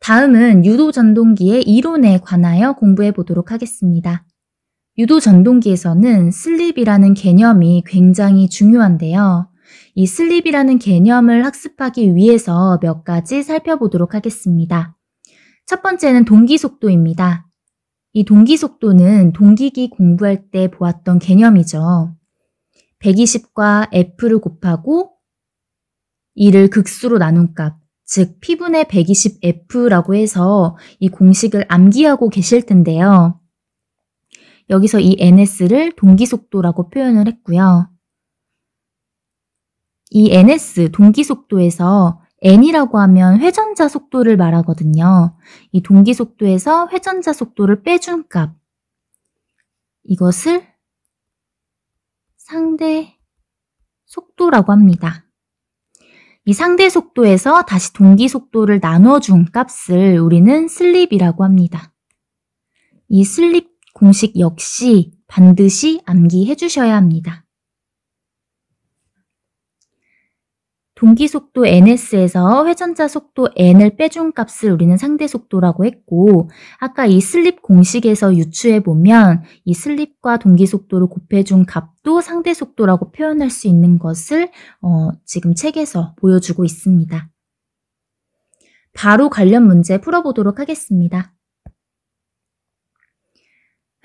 다음은 유도 전동기의 이론에 관하여 공부해 보도록 하겠습니다. 유도 전동기에서는 슬립이라는 개념이 굉장히 중요한데요. 이 슬립이라는 개념을 학습하기 위해서 몇 가지 살펴보도록 하겠습니다. 첫 번째는 동기속도입니다. 이 동기속도는 동기기 공부할 때 보았던 개념이죠. 120과 F를 곱하고 이를 극수로 나눈 값, 즉 P분의 120F라고 해서 이 공식을 암기하고 계실 텐데요. 여기서 이 NS를 동기속도라고 표현을 했고요. 이 ns 동기 속도에서 n이라고 하면 회전자 속도를 말하거든요. 이 동기 속도에서 회전자 속도를 빼준 값 이것을 상대 속도라고 합니다. 이 상대 속도에서 다시 동기 속도를 나눠준 값을 우리는 슬립이라고 합니다. 이 슬립 공식 역시 반드시 암기해 주셔야 합니다. 동기 속도 ns에서 회전자 속도 n을 빼준 값을 우리는 상대 속도라고 했고 아까 이 슬립 공식에서 유추해 보면 이 슬립과 동기 속도를 곱해준 값도 상대 속도라고 표현할 수 있는 것을 어, 지금 책에서 보여주고 있습니다. 바로 관련 문제 풀어보도록 하겠습니다.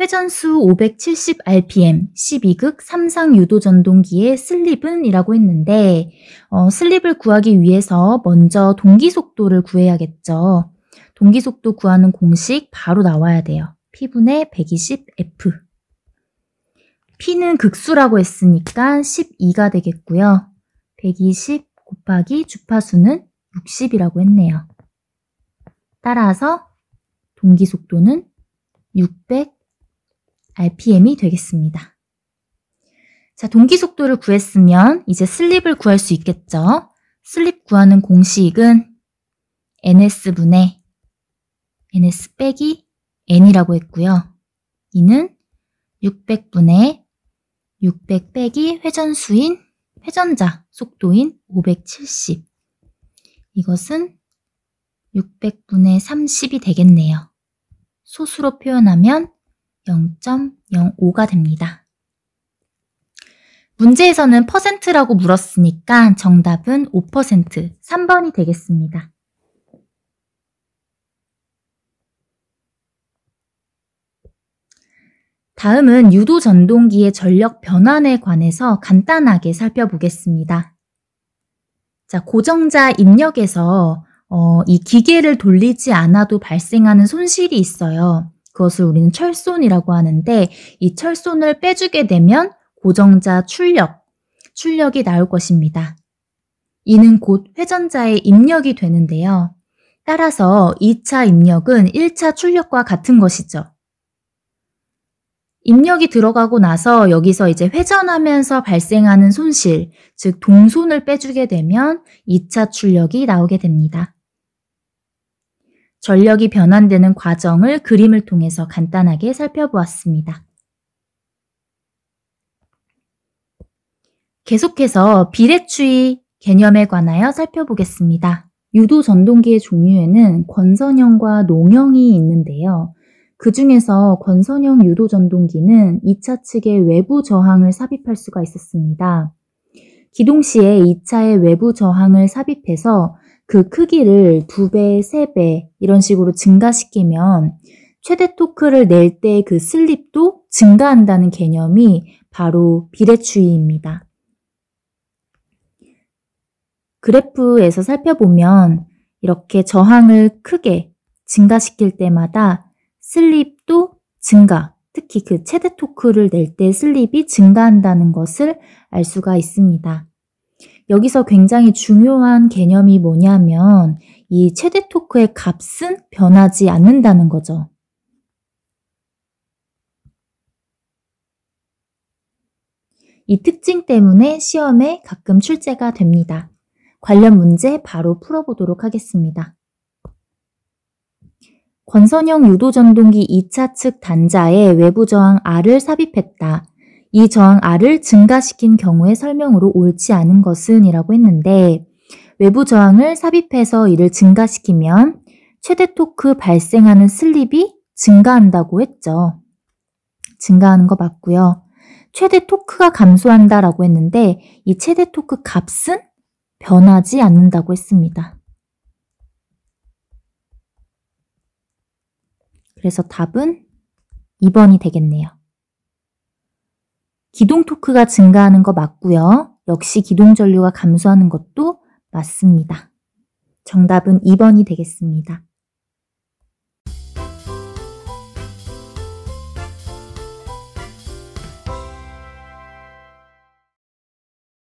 회전수 570rpm 12극 3상 유도 전동기의 슬립은이라고 했는데 어, 슬립을 구하기 위해서 먼저 동기 속도를 구해야겠죠. 동기 속도 구하는 공식 바로 나와야 돼요. P분의 120F P는 극수라고 했으니까 12가 되겠고요. 120 곱하기 주파수는 60이라고 했네요. 따라서 동기 속도는 600 RPM이 되겠습니다. 자, 동기 속도를 구했으면 이제 슬립을 구할 수 있겠죠? 슬립 구하는 공식은 ns분의 ns 빼기 n이라고 했고요. 이는 600분의 600 빼기 회전수인 회전자 속도인 570. 이것은 600분의 30이 되겠네요. 소수로 표현하면 0.05가 됩니다. 문제에서는 퍼센트라고 물었으니까 정답은 5%, 3번이 되겠습니다. 다음은 유도 전동기의 전력 변환에 관해서 간단하게 살펴보겠습니다. 자, 고정자 입력에서 어, 이 기계를 돌리지 않아도 발생하는 손실이 있어요. 그것을 우리는 철손이라고 하는데 이 철손을 빼주게 되면 고정자 출력, 출력이 나올 것입니다. 이는 곧 회전자의 입력이 되는데요. 따라서 2차 입력은 1차 출력과 같은 것이죠. 입력이 들어가고 나서 여기서 이제 회전하면서 발생하는 손실, 즉 동손을 빼주게 되면 2차 출력이 나오게 됩니다. 전력이 변환되는 과정을 그림을 통해서 간단하게 살펴보았습니다. 계속해서 비례추위 개념에 관하여 살펴보겠습니다. 유도 전동기의 종류에는 권선형과 농형이 있는데요. 그 중에서 권선형 유도 전동기는 2차 측의 외부 저항을 삽입할 수가 있었습니다. 기동 시에 2차의 외부 저항을 삽입해서 그 크기를 두배 세 배 이런 식으로 증가시키면 최대 토크를 낼 때 그 슬립도 증가한다는 개념이 바로 비례추이입니다. 그래프에서 살펴보면 이렇게 저항을 크게 증가시킬 때마다 슬립도 증가, 특히 그 최대 토크를 낼 때 슬립이 증가한다는 것을 알 수가 있습니다. 여기서 굉장히 중요한 개념이 뭐냐면 이 최대 토크의 값은 변하지 않는다는 거죠. 이 특징 때문에 시험에 가끔 출제가 됩니다. 관련 문제 바로 풀어보도록 하겠습니다. 권선형 유도전동기 2차 측 단자에 외부 저항 R을 삽입했다. 이 저항R을 증가시킨 경우의 설명으로 옳지 않은 것은 이라고 했는데 외부 저항을 삽입해서 이를 증가시키면 최대 토크 발생하는 슬립이 증가한다고 했죠. 증가하는 거 맞고요. 최대 토크가 감소한다라고 했는데 이 최대 토크 값은 변하지 않는다고 했습니다. 그래서 답은 2번이 되겠네요. 기동 토크가 증가하는 거 맞고요. 역시 기동 전류가 감소하는 것도 맞습니다. 정답은 2번이 되겠습니다.